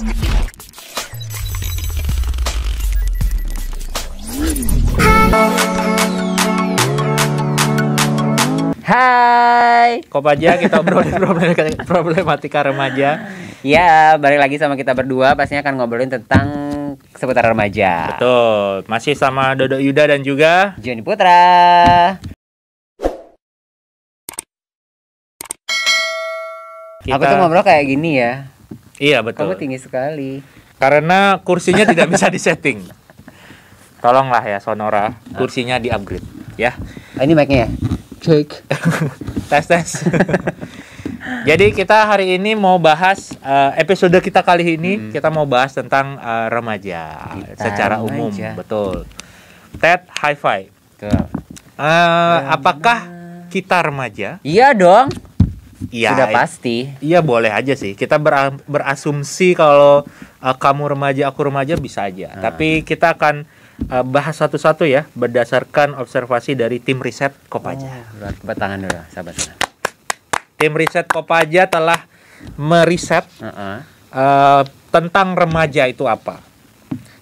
Hai. Kopaja kita obrolin problematika remaja. Ya, balik lagi sama kita berdua pastinya akan ngobrolin tentang seputar remaja. Betul. Masih sama Dodo Yuda dan juga Joni Putra. Kita... Aku tuh ngobrol kayak gini ya. Iya betul. Kamu tinggi sekali. Karena kursinya tidak bisa disetting. Tolonglah ya Sonora, kursinya di upgrade ya. Oh, ini mic-nya ya. Cek. tes tes. Jadi kita hari ini mau bahas uh, episode kita kali ini hmm. kita mau bahas tentang uh, remaja kita secara remaja. umum, betul. Ted high five. Uh, apakah kita remaja? Iya dong. Iya. Sudah ya. pasti. Iya boleh aja sih. Kita berasumsi kalau uh, kamu remaja, aku remaja bisa aja. Hmm. Tapi kita akan uh, bahas satu-satu ya berdasarkan observasi dari tim riset Kopaja. Oh, tangan dulu, sahabat. Tim riset Kopaja telah meriset uh -uh. Uh, tentang remaja itu apa.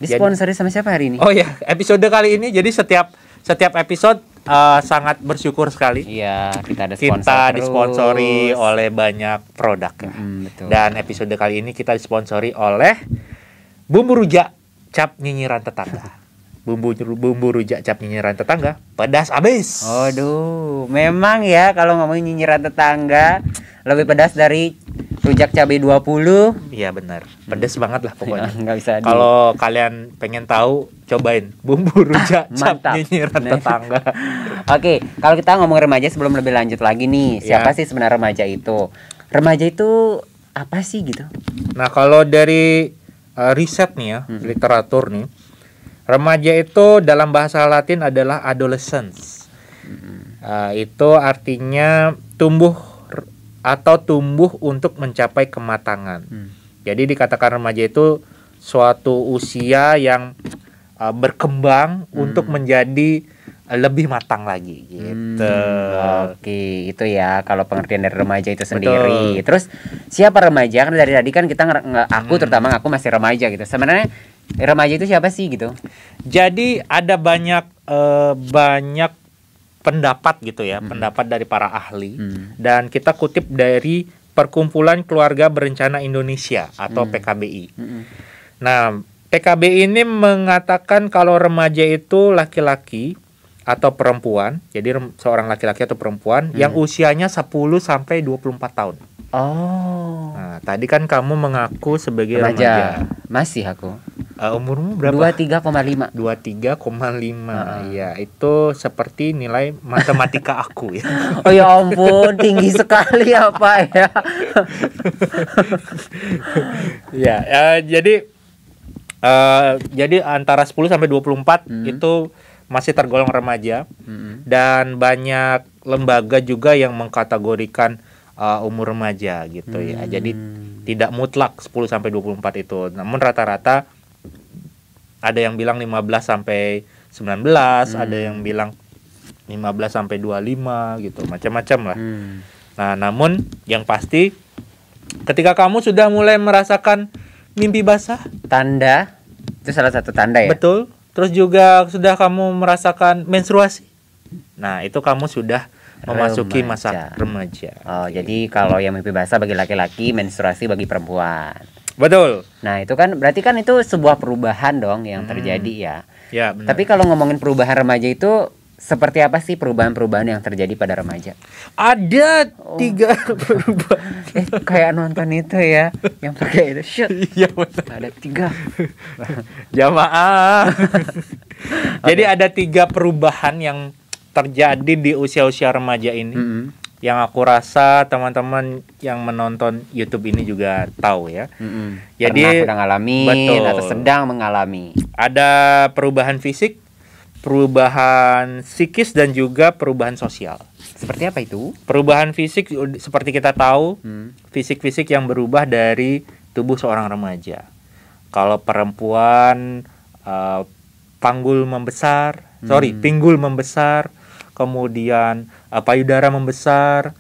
Disponsori sama siapa hari ini? Oh ya, episode kali ini jadi setiap setiap episode uh, sangat bersyukur sekali. Iya, kita ada sponsor Kita terus. disponsori oleh banyak produk. Mm, betul. Dan episode kali ini kita disponsori oleh bumbu rujak cap nyinyiran tetangga. Bumbu bumbu rujak cap nyinyiran tetangga, pedas abis. Aduh, memang ya kalau ngomongin nyinyiran tetangga lebih pedas dari rujak cabai 20 iya benar pedes hmm. banget lah pokoknya Gak bisa kalau kalian pengen tahu cobain bumbu rujak Mantap. cap nyinyiran tetangga oke okay, kalau kita ngomong remaja sebelum lebih lanjut lagi nih iya. siapa ya. sih sebenarnya remaja itu remaja itu apa sih gitu nah kalau dari uh, riset nih ya hmm. literatur nih remaja itu dalam bahasa Latin adalah adolescence hmm. uh, itu artinya tumbuh atau tumbuh untuk mencapai kematangan. Hmm. Jadi dikatakan remaja itu suatu usia yang uh, berkembang hmm. untuk menjadi lebih matang lagi gitu. Hmm. Oke, itu ya kalau pengertian dari remaja itu sendiri. Betul. Terus siapa remaja? Karena dari tadi kan kita aku hmm. terutama aku masih remaja gitu. Sebenarnya remaja itu siapa sih gitu? Jadi ada banyak uh, banyak pendapat gitu ya, hmm. pendapat dari para ahli hmm. dan kita kutip dari Perkumpulan Keluarga Berencana Indonesia atau hmm. PKBI. Hmm. Nah, PKBI ini mengatakan kalau remaja itu laki-laki atau perempuan, jadi seorang laki-laki atau perempuan hmm. yang usianya 10 sampai 24 tahun. Oh. Nah, tadi kan kamu mengaku sebagai remaja. remaja. Masih aku uh, umurmu berapa? 23,5. 23,5. Uh. Ya, itu seperti nilai matematika aku ya. oh ya ampun, tinggi sekali apa ya. ya, uh, jadi uh, jadi antara 10 sampai 24 hmm. itu masih tergolong remaja hmm. dan banyak lembaga juga yang mengkategorikan uh, umur remaja gitu hmm. ya. Jadi hmm. tidak mutlak 10 sampai 24 itu. Namun rata-rata ada yang bilang 15 sampai 19, hmm. ada yang bilang 15 sampai 25 gitu, macam-macam lah. Hmm. Nah, namun yang pasti ketika kamu sudah mulai merasakan mimpi basah, tanda itu salah satu tanda ya. Betul. Terus juga sudah kamu merasakan menstruasi. Nah, itu kamu sudah memasuki remaja. masa remaja. Oh, jadi kalau yang mimpi basah bagi laki-laki, menstruasi bagi perempuan. Betul. Nah, itu kan berarti kan itu sebuah perubahan dong yang hmm. terjadi ya. Ya, benar. Tapi kalau ngomongin perubahan remaja itu seperti apa sih perubahan-perubahan yang terjadi pada remaja? Ada oh. tiga perubahan. eh, kayak nonton itu ya, yang pakai itu shoot. Ya, Ada tiga. Jamaah. okay. Jadi ada tiga perubahan yang terjadi di usia-usia remaja ini. Mm -hmm yang aku rasa teman-teman yang menonton YouTube ini juga tahu ya. Mm-hmm. Jadi Pernah mengalami atau sedang mengalami. Ada perubahan fisik, perubahan psikis dan juga perubahan sosial. Seperti apa itu? Perubahan fisik seperti kita tahu, fisik hmm. fisik-fisik yang berubah dari tubuh seorang remaja. Kalau perempuan uh, panggul membesar, mm. sorry, hmm. pinggul membesar, kemudian uh, payudara membesar,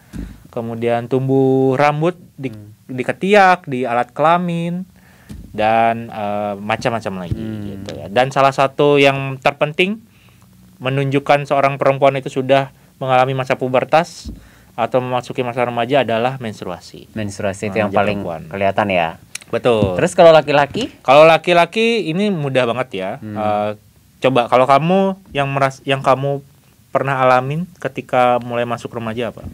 kemudian tumbuh rambut di, hmm. di ketiak, di alat kelamin dan uh, macam-macam lagi hmm. gitu ya. Dan salah satu yang terpenting menunjukkan seorang perempuan itu sudah mengalami masa pubertas atau memasuki masa remaja adalah menstruasi. Menstruasi itu nah, yang paling perempuan. kelihatan ya. Betul. Terus kalau laki-laki? Kalau laki-laki ini mudah banget ya. Hmm. Uh, coba kalau kamu yang meras yang kamu pernah alamin ketika mulai masuk remaja apa?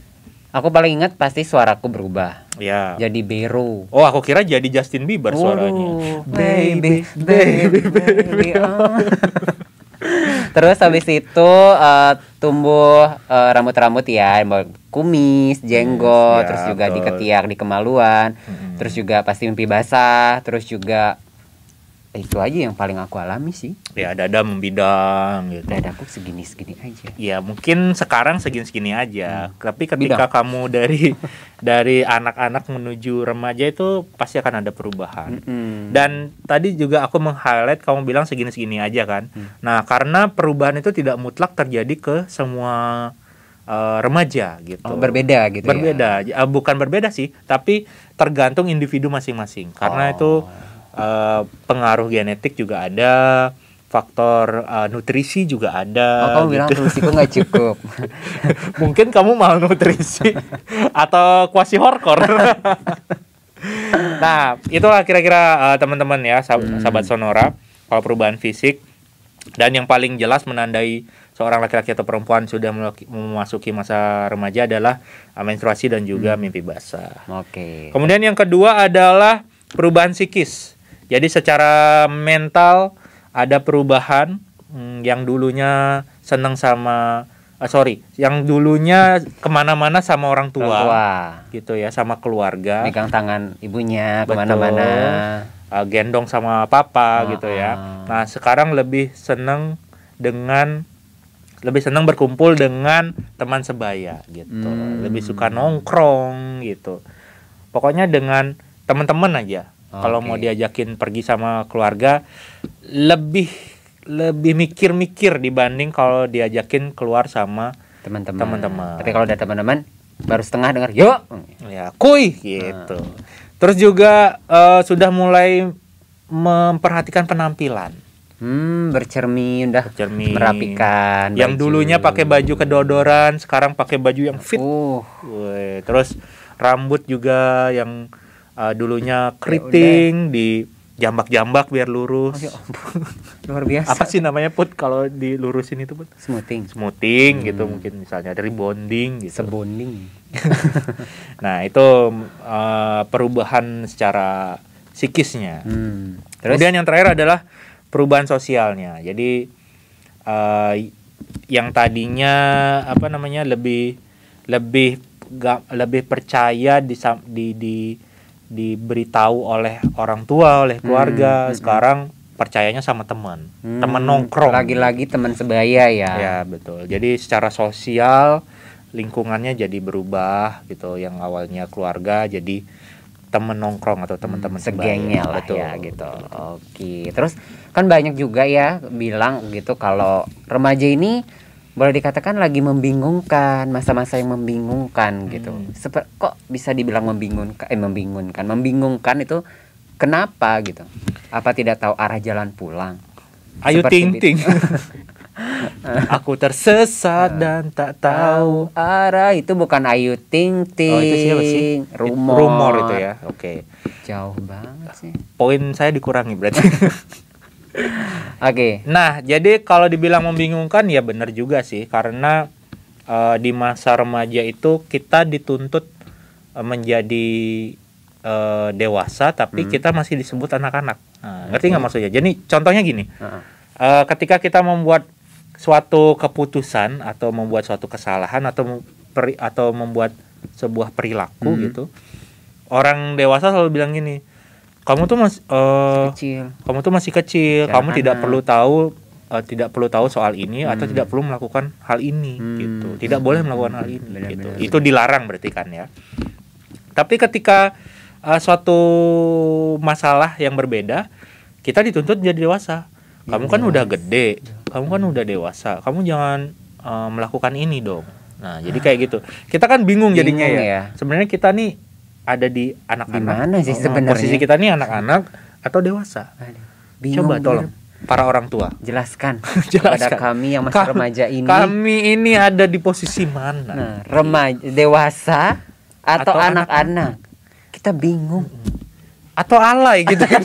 Aku paling ingat pasti suaraku berubah. Ya. Jadi Beru. Oh, aku kira jadi Justin Bieber Waduh, suaranya. Baby, baby, baby. Oh. Terus habis itu uh, tumbuh rambut eh, rambut-rambut ya, kumis, jenggot, ya, terus juga di ketiak, di kemaluan, hmm. terus juga pasti mimpi basah, terus juga itu aja yang paling aku alami sih ya ada dada membidang gitu aku segini segini aja ya mungkin sekarang segini segini aja hmm. tapi ketika Bidang. kamu dari dari anak-anak menuju remaja itu pasti akan ada perubahan hmm. dan tadi juga aku meng-highlight kamu bilang segini segini aja kan hmm. nah karena perubahan itu tidak mutlak terjadi ke semua uh, remaja gitu. Oh, berbeda gitu. Ya? Berbeda, ya? bukan berbeda sih, tapi tergantung individu masing-masing. Karena oh. itu Eh, pengaruh genetik juga ada faktor uh, nutrisi juga ada. Oh, kamu gitu. bilang nggak cukup. Mungkin kamu malnutrisi atau kuasi horkor. nah, itulah kira-kira uh, teman-teman ya sah hmm. sahabat sonora kalau perubahan fisik dan yang paling jelas menandai seorang laki-laki atau perempuan sudah memasuki masa remaja adalah uh, menstruasi dan juga hmm. mimpi basah. Oke. Okay. Kemudian yang kedua adalah perubahan psikis jadi secara mental ada perubahan hmm, yang dulunya senang sama uh, sorry, yang dulunya kemana-mana sama orang tua, tua, gitu ya, sama keluarga. pegang tangan ibunya kemana-mana, uh, gendong sama papa, uh, gitu ya. Ah. Nah sekarang lebih seneng dengan lebih senang berkumpul dengan teman sebaya gitu, hmm. lebih suka nongkrong gitu. Pokoknya dengan teman-teman aja Okay. Kalau mau diajakin pergi sama keluarga lebih lebih mikir-mikir dibanding kalau diajakin keluar sama teman-teman. Tapi kalau ada teman-teman baru setengah dengar yuk. Ya, kuy gitu. Hmm. Terus juga uh, sudah mulai memperhatikan penampilan. Hmm, bercermin dah. Bercermin. Merapikan. Baju. Yang dulunya pakai baju kedodoran, sekarang pakai baju yang fit. Uh. terus rambut juga yang uh, dulunya ya keriting ya di jambak-jambak biar lurus. Oh, ya Luar biasa. Apa sih namanya put kalau dilurusin itu put? Smoothing. Smoothing gitu hmm. gitu mungkin misalnya dari bonding gitu. Sebonding. nah itu uh, perubahan secara psikisnya. Hmm. Terus? Kemudian yang terakhir adalah perubahan sosialnya. Jadi uh, yang tadinya apa namanya lebih lebih gak, lebih percaya di di di diberitahu oleh orang tua oleh hmm, keluarga hmm, hmm. sekarang percayanya sama teman hmm. teman nongkrong lagi-lagi teman sebaya ya ya betul jadi secara sosial lingkungannya jadi berubah gitu yang awalnya keluarga jadi temen nongkrong atau teman-teman hmm, segengnya lah betul, ya gitu oke terus kan banyak juga ya bilang gitu kalau remaja ini boleh dikatakan lagi membingungkan masa-masa yang membingungkan gitu hmm. kok bisa dibilang membingungkan eh membingungkan membingungkan itu kenapa gitu apa tidak tahu arah jalan pulang Ayo ting ting aku tersesat uh, dan tak tahu arah itu bukan ayu ting ting oh, itu sih? rumor rumor itu ya oke okay. jauh banget sih poin saya dikurangi berarti Oke. Okay. Nah, jadi kalau dibilang membingungkan ya benar juga sih karena uh, di masa remaja itu kita dituntut uh, menjadi uh, dewasa tapi hmm. kita masih disebut anak-anak. Nah, ngerti nggak hmm. maksudnya? Jadi contohnya gini. Uh-huh. Uh, ketika kita membuat suatu keputusan atau membuat suatu kesalahan atau peri, atau membuat sebuah perilaku hmm. gitu. Orang dewasa selalu bilang gini, kamu tuh masih eh, uh, kecil. kamu tuh masih kecil, Jangan kamu anak. tidak perlu tahu uh, tidak perlu tahu soal ini hmm. atau tidak perlu melakukan hal ini hmm. gitu. Tidak boleh melakukan hal ini benar, gitu. Benar, Itu benar. dilarang berarti kan ya. Tapi ketika uh, suatu masalah yang berbeda, kita dituntut jadi dewasa. Kamu kan iya. udah gede, kamu kan udah dewasa. Kamu jangan uh, melakukan ini dong. Nah, jadi kayak gitu. Kita kan bingung, bingung jadinya ya. ya. Sebenarnya kita nih ada di anak-anak. mana sih oh, sebenarnya? Posisi kita nih anak-anak atau dewasa? bingung, Coba tolong para orang tua jelaskan, jelaskan. kepada kami yang masih kami, remaja ini. Kami ini ada di posisi mana? Nah, remaja, dewasa atau anak-anak. Kita bingung. Atau alay gitu kan.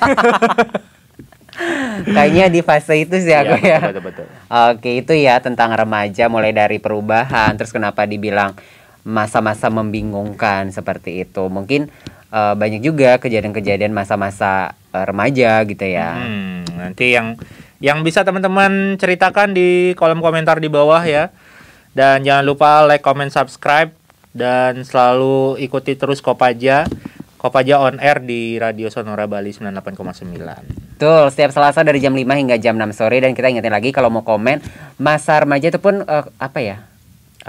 Kayaknya di fase itu sih aku iya, ya. betul, betul. Oke, itu ya tentang remaja mulai dari perubahan terus kenapa dibilang masa-masa membingungkan seperti itu. Mungkin uh, banyak juga kejadian-kejadian masa-masa uh, remaja gitu ya. Hmm, nanti yang yang bisa teman-teman ceritakan di kolom komentar di bawah ya. Dan jangan lupa like, comment, subscribe dan selalu ikuti terus Kopaja. Kopaja on air di Radio Sonora Bali 98,9. Betul, setiap Selasa dari jam 5 hingga jam 6 sore dan kita ingetin lagi kalau mau komen masa remaja itu pun uh, apa ya?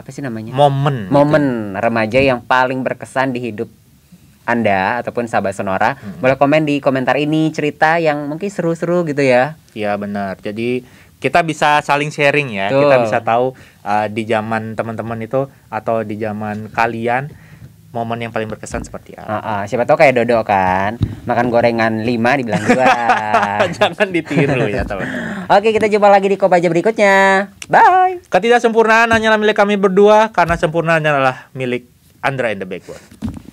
apa sih namanya? Momen. Momen gitu. remaja yang paling berkesan di hidup anda ataupun sahabat Sonora hmm. boleh komen di komentar ini cerita yang mungkin seru-seru gitu ya. Iya benar. Jadi kita bisa saling sharing ya. Tuh. Kita bisa tahu uh, di zaman teman-teman itu atau di zaman kalian momen yang paling berkesan seperti apa? Uh, uh, siapa tahu kayak Dodo kan makan gorengan lima dibilang dua. Jangan ditiru ya teman. Oke kita jumpa lagi di kopaja berikutnya. Bye. Ketidaksempurnaan hanyalah milik kami berdua karena sempurna hanyalah milik Andra and the Backward.